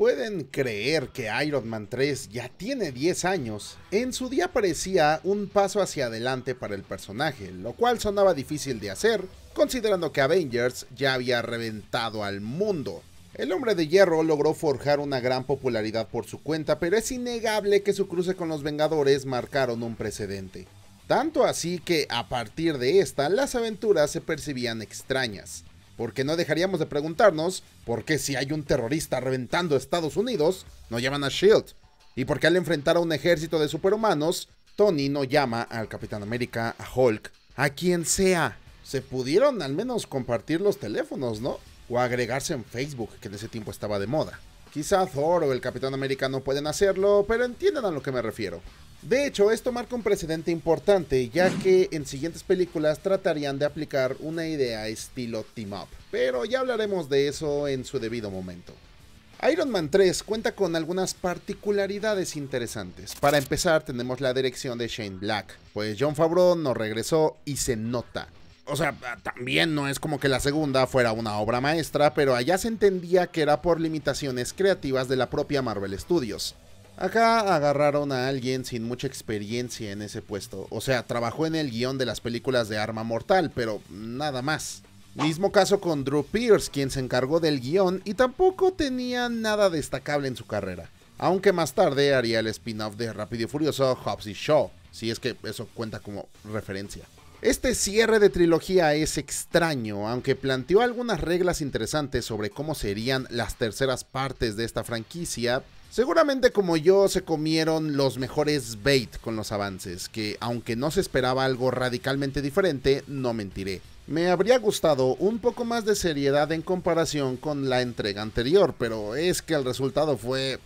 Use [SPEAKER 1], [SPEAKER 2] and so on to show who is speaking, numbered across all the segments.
[SPEAKER 1] pueden creer que Iron Man 3 ya tiene 10 años, en su día parecía un paso hacia adelante para el personaje, lo cual sonaba difícil de hacer, considerando que Avengers ya había reventado al mundo. El hombre de hierro logró forjar una gran popularidad por su cuenta, pero es innegable que su cruce con los Vengadores marcaron un precedente. Tanto así que a partir de esta, las aventuras se percibían extrañas porque no dejaríamos de preguntarnos por qué si hay un terrorista reventando Estados Unidos, no llaman a Shield, y por qué al enfrentar a un ejército de superhumanos, Tony no llama al Capitán América, a Hulk, a quien sea. Se pudieron al menos compartir los teléfonos, ¿no? O agregarse en Facebook, que en ese tiempo estaba de moda. Quizá Thor o el Capitán América no pueden hacerlo, pero entiendan a lo que me refiero. De hecho, esto marca un precedente importante, ya que en siguientes películas tratarían de aplicar una idea estilo team up, pero ya hablaremos de eso en su debido momento. Iron Man 3 cuenta con algunas particularidades interesantes. Para empezar, tenemos la dirección de Shane Black, pues John Favreau nos regresó y se nota. O sea, también no es como que la segunda fuera una obra maestra, pero allá se entendía que era por limitaciones creativas de la propia Marvel Studios. Acá agarraron a alguien sin mucha experiencia en ese puesto. O sea, trabajó en el guión de las películas de Arma Mortal, pero nada más. Mismo caso con Drew Pierce, quien se encargó del guión y tampoco tenía nada destacable en su carrera. Aunque más tarde haría el spin-off de Rápido y Furioso Hobbs y Shaw, si es que eso cuenta como referencia. Este cierre de trilogía es extraño, aunque planteó algunas reglas interesantes sobre cómo serían las terceras partes de esta franquicia, Seguramente como yo se comieron los mejores bait con los avances, que aunque no se esperaba algo radicalmente diferente, no mentiré. Me habría gustado un poco más de seriedad en comparación con la entrega anterior, pero es que el resultado fue...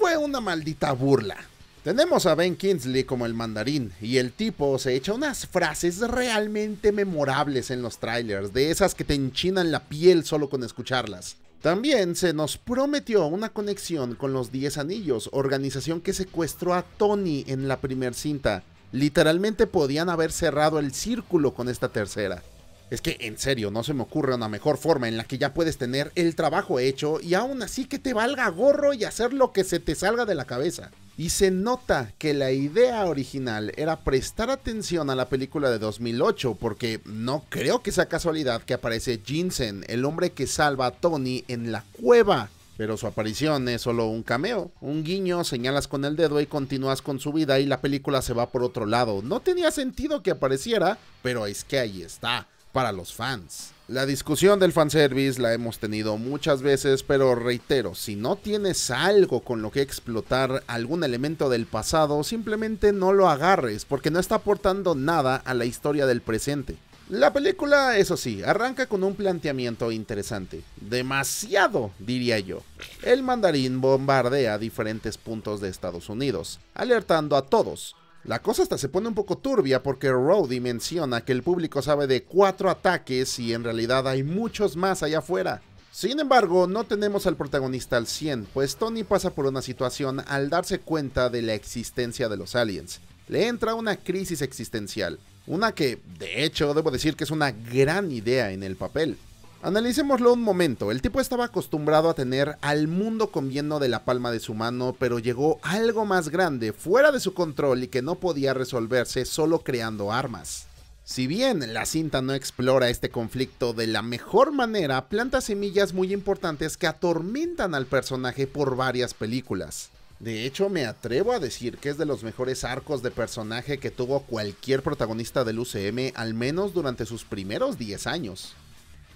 [SPEAKER 1] fue una maldita burla. Tenemos a Ben Kingsley como el mandarín y el tipo se echa unas frases realmente memorables en los trailers, de esas que te enchinan la piel solo con escucharlas. También se nos prometió una conexión con los 10 Anillos, organización que secuestró a Tony en la primera cinta. Literalmente podían haber cerrado el círculo con esta tercera. Es que en serio, no se me ocurre una mejor forma en la que ya puedes tener el trabajo hecho y aún así que te valga gorro y hacer lo que se te salga de la cabeza y se nota que la idea original era prestar atención a la película de 2008, porque no creo que sea casualidad que aparece Jensen, el hombre que salva a Tony en la cueva. Pero su aparición es solo un cameo, un guiño, señalas con el dedo y continúas con su vida y la película se va por otro lado. No tenía sentido que apareciera, pero es que ahí está, para los fans. La discusión del fanservice la hemos tenido muchas veces, pero reitero, si no tienes algo con lo que explotar algún elemento del pasado, simplemente no lo agarres, porque no está aportando nada a la historia del presente. La película, eso sí, arranca con un planteamiento interesante, demasiado, diría yo. El mandarín bombardea diferentes puntos de Estados Unidos, alertando a todos, la cosa hasta se pone un poco turbia porque Rowdy menciona que el público sabe de cuatro ataques y en realidad hay muchos más allá afuera. Sin embargo, no tenemos al protagonista al 100, pues Tony pasa por una situación al darse cuenta de la existencia de los aliens. Le entra una crisis existencial, una que, de hecho, debo decir que es una gran idea en el papel. Analicémoslo un momento. El tipo estaba acostumbrado a tener al mundo comiendo de la palma de su mano, pero llegó algo más grande, fuera de su control y que no podía resolverse solo creando armas. Si bien la cinta no explora este conflicto de la mejor manera, planta semillas muy importantes que atormentan al personaje por varias películas. De hecho, me atrevo a decir que es de los mejores arcos de personaje que tuvo cualquier protagonista del UCM, al menos durante sus primeros 10 años.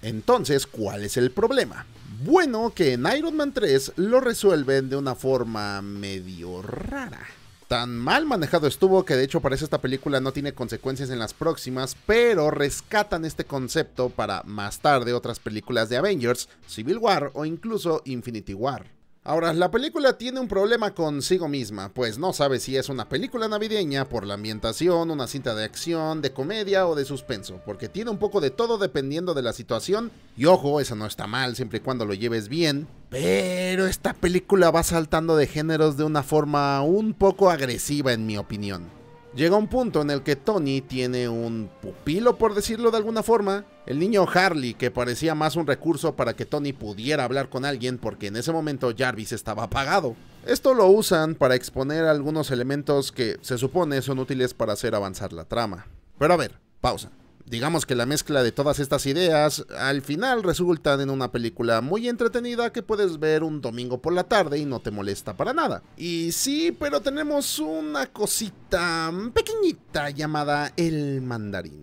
[SPEAKER 1] Entonces, ¿cuál es el problema? Bueno, que en Iron Man 3 lo resuelven de una forma medio rara. Tan mal manejado estuvo que de hecho parece esta película no tiene consecuencias en las próximas, pero rescatan este concepto para más tarde otras películas de Avengers, Civil War o incluso Infinity War. Ahora, la película tiene un problema consigo misma, pues no sabe si es una película navideña por la ambientación, una cinta de acción, de comedia o de suspenso, porque tiene un poco de todo dependiendo de la situación, y ojo, esa no está mal siempre y cuando lo lleves bien,
[SPEAKER 2] pero
[SPEAKER 1] esta película va saltando de géneros de una forma un poco agresiva en mi opinión. Llega un punto en el que Tony tiene un pupilo, por decirlo de alguna forma, el niño Harley, que parecía más un recurso para que Tony pudiera hablar con alguien porque en ese momento Jarvis estaba apagado. Esto lo usan para exponer algunos elementos que se supone son útiles para hacer avanzar la trama. Pero a ver, pausa. Digamos que la mezcla de todas estas ideas al final resultan en una película muy entretenida que puedes ver un domingo por la tarde y no te molesta para nada. Y sí, pero tenemos una cosita pequeñita llamada el mandarín.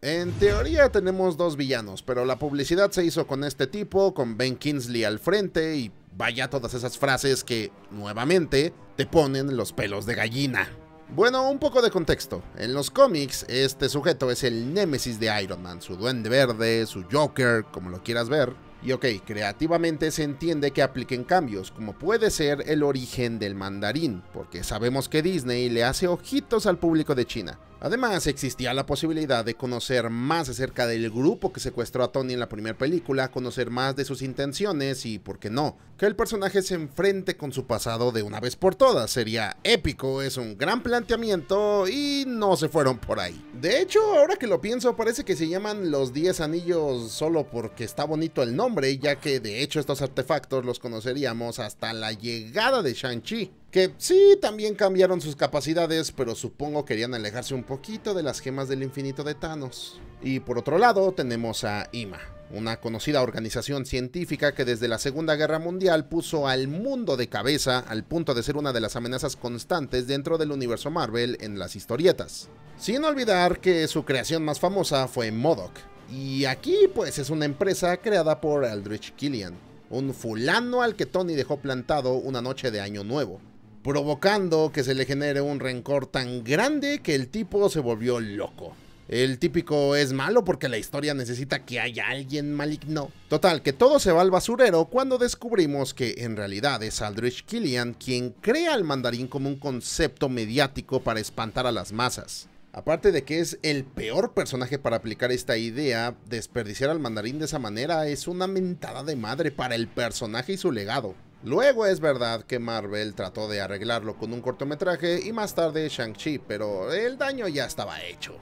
[SPEAKER 1] En teoría tenemos dos villanos, pero la publicidad se hizo con este tipo, con Ben Kingsley al frente y vaya todas esas frases que, nuevamente, te ponen los pelos de gallina. Bueno, un poco de contexto. En los cómics, este sujeto es el némesis de Iron Man, su duende verde, su Joker, como lo quieras ver. Y ok, creativamente se entiende que apliquen cambios, como puede ser el origen del mandarín, porque sabemos que Disney le hace ojitos al público de China. Además, existía la posibilidad de conocer más acerca del grupo que secuestró a Tony en la primera película, conocer más de sus intenciones y, por qué no, que el personaje se enfrente con su pasado de una vez por todas. Sería épico, es un gran planteamiento y no se fueron por ahí. De hecho, ahora que lo pienso, parece que se llaman los 10 anillos solo porque está bonito el nombre, ya que de hecho estos artefactos los conoceríamos hasta la llegada de Shang-Chi. Que sí, también cambiaron sus capacidades, pero supongo querían alejarse un poquito de las gemas del infinito de Thanos. Y por otro lado tenemos a IMA, una conocida organización científica que desde la Segunda Guerra Mundial puso al mundo de cabeza al punto de ser una de las amenazas constantes dentro del universo Marvel en las historietas. Sin olvidar que su creación más famosa fue MODOK, y aquí pues es una empresa creada por Aldrich Killian, un fulano al que Tony dejó plantado una noche de Año Nuevo provocando que se le genere un rencor tan grande que el tipo se volvió loco. El típico es malo porque la historia necesita que haya alguien maligno. Total, que todo se va al basurero cuando descubrimos que en realidad es Aldrich Killian quien crea al mandarín como un concepto mediático para espantar a las masas. Aparte de que es el peor personaje para aplicar esta idea, desperdiciar al mandarín de esa manera es una mentada de madre para el personaje y su legado. Luego es verdad que Marvel trató de arreglarlo con un cortometraje y más tarde Shang-Chi, pero el daño ya estaba hecho.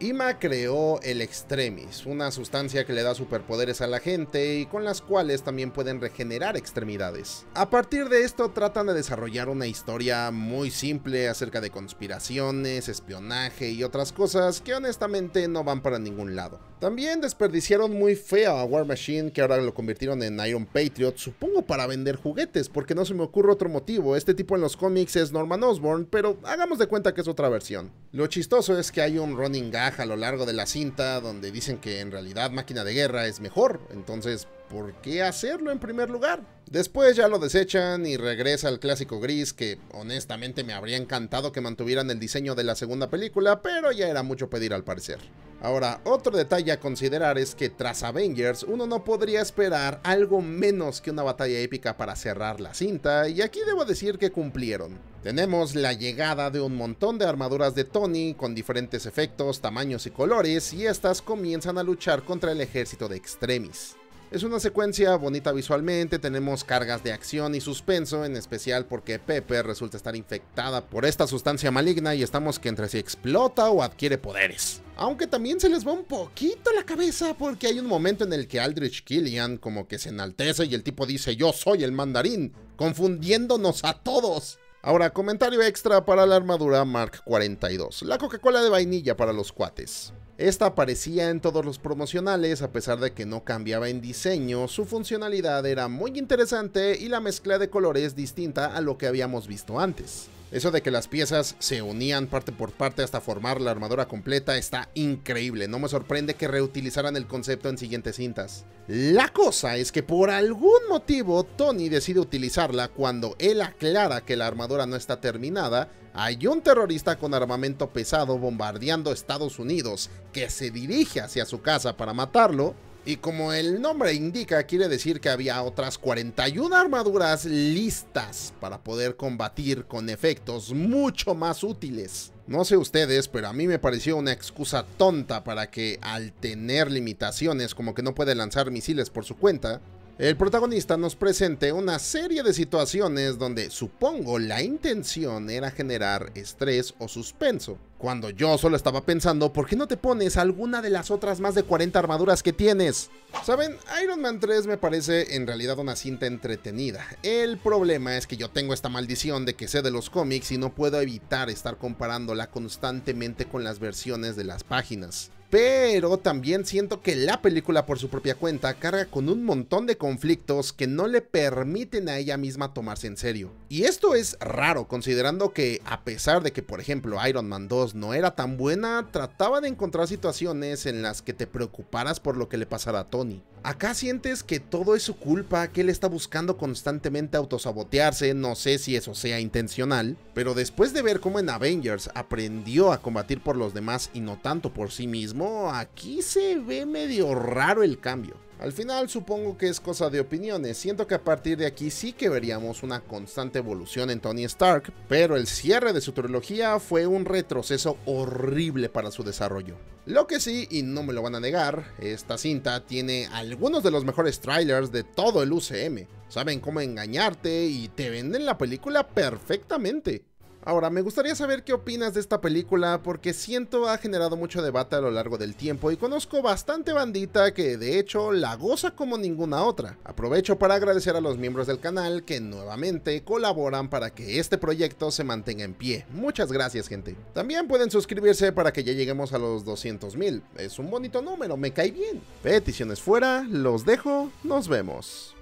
[SPEAKER 1] Ima creó el Extremis, una sustancia que le da superpoderes a la gente y con las cuales también pueden regenerar extremidades. A partir de esto tratan de desarrollar una historia muy simple acerca de conspiraciones, espionaje y otras cosas que honestamente no van para ningún lado. También desperdiciaron muy feo a War Machine que ahora lo convirtieron en Iron Patriot, supongo para vender juguetes, porque no se me ocurre otro motivo, este tipo en los cómics es Norman Osborn, pero hagamos de cuenta que es otra versión. Lo chistoso es que hay un running gag a lo largo de la cinta donde dicen que en realidad máquina de guerra es mejor, entonces ¿por qué hacerlo en primer lugar? Después ya lo desechan y regresa al clásico gris que honestamente me habría encantado que mantuvieran el diseño de la segunda película, pero ya era mucho pedir al parecer. Ahora, otro detalle a considerar es que tras Avengers uno no podría esperar algo menos que una batalla épica para cerrar la cinta, y aquí debo decir que cumplieron. Tenemos la llegada de un montón de armaduras de Tony con diferentes efectos, tamaños y colores, y estas comienzan a luchar contra el ejército de Extremis. Es una secuencia bonita visualmente, tenemos cargas de acción y suspenso, en especial porque Pepe resulta estar infectada por esta sustancia maligna y estamos que entre si explota o adquiere poderes. Aunque también se les va un poquito la cabeza porque hay un momento en el que Aldrich Killian como que se enaltece y el tipo dice yo soy el mandarín, confundiéndonos a todos. Ahora, comentario extra para la armadura Mark 42. La Coca-Cola de vainilla para los cuates. Esta aparecía en todos los promocionales a pesar de que no cambiaba en diseño, su funcionalidad era muy interesante y la mezcla de colores distinta a lo que habíamos visto antes. Eso de que las piezas se unían parte por parte hasta formar la armadura completa está increíble. No me sorprende que reutilizaran el concepto en siguientes cintas. La cosa es que por algún motivo Tony decide utilizarla cuando él aclara que la armadura no está terminada. Hay un terrorista con armamento pesado bombardeando Estados Unidos que se dirige hacia su casa para matarlo y como el nombre indica, quiere decir que había otras 41 armaduras listas para poder combatir con efectos mucho más útiles. No sé ustedes, pero a mí me pareció una excusa tonta para que al tener limitaciones como que no puede lanzar misiles por su cuenta, el protagonista nos presenta una serie de situaciones donde supongo la intención era generar estrés o suspenso. Cuando yo solo estaba pensando, ¿por qué no te pones alguna de las otras más de 40 armaduras que tienes? Saben, Iron Man 3 me parece en realidad una cinta entretenida. El problema es que yo tengo esta maldición de que sé de los cómics y no puedo evitar estar comparándola constantemente con las versiones de las páginas pero también siento que la película por su propia cuenta carga con un montón de conflictos que no le permiten a ella misma tomarse en serio. Y esto es raro considerando que a pesar de que por ejemplo Iron Man 2 no era tan buena, trataba de encontrar situaciones en las que te preocuparas por lo que le pasara a Tony. Acá sientes que todo es su culpa, que él está buscando constantemente autosabotearse, no sé si eso sea intencional, pero después de ver cómo en Avengers aprendió a combatir por los demás y no tanto por sí mismo, aquí se ve medio raro el cambio. Al final supongo que es cosa de opiniones, siento que a partir de aquí sí que veríamos una constante evolución en Tony Stark, pero el cierre de su trilogía fue un retroceso horrible para su desarrollo. Lo que sí, y no me lo van a negar, esta cinta tiene algunos de los mejores trailers de todo el UCM. Saben cómo engañarte y te venden la película perfectamente. Ahora, me gustaría saber qué opinas de esta película porque siento ha generado mucho debate a lo largo del tiempo y conozco bastante bandita que de hecho la goza como ninguna otra. Aprovecho para agradecer a los miembros del canal que nuevamente colaboran para que este proyecto se mantenga en pie. Muchas gracias gente. También pueden suscribirse para que ya lleguemos a los 200 mil. Es un bonito número, me cae bien. Peticiones fuera, los dejo, nos vemos.